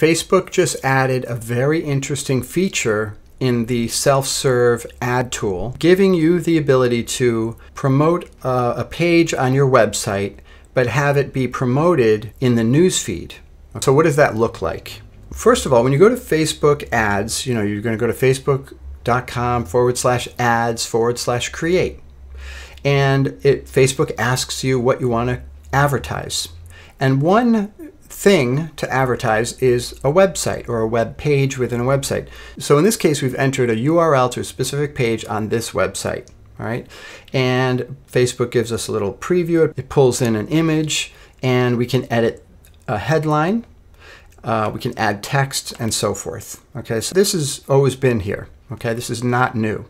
Facebook just added a very interesting feature in the self-serve ad tool, giving you the ability to promote a, a page on your website, but have it be promoted in the newsfeed. So what does that look like? First of all, when you go to Facebook ads, you know, you're going to go to facebook.com forward slash ads forward slash create. And it, Facebook asks you what you want to advertise. And one thing to advertise is a website or a web page within a website. So in this case, we've entered a URL to a specific page on this website. right? And Facebook gives us a little preview. It pulls in an image and we can edit a headline. Uh, we can add text and so forth. Okay. So this has always been here. Okay. This is not new.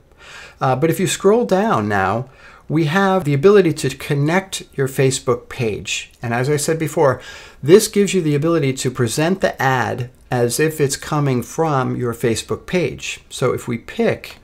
Uh, but if you scroll down now, we have the ability to connect your Facebook page. And as I said before, this gives you the ability to present the ad as if it's coming from your Facebook page. So if we pick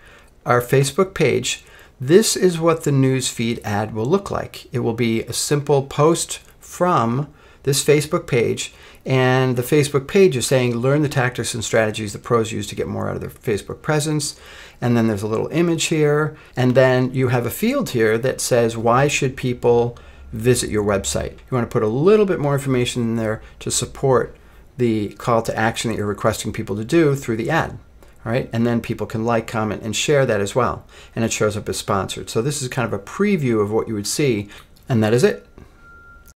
our Facebook page, this is what the newsfeed ad will look like. It will be a simple post from this Facebook page, and the Facebook page is saying learn the tactics and strategies the pros use to get more out of their Facebook presence. And then there's a little image here, and then you have a field here that says why should people visit your website. You want to put a little bit more information in there to support the call to action that you're requesting people to do through the ad. All right, and then people can like, comment, and share that as well. And it shows up as sponsored. So this is kind of a preview of what you would see, and that is it.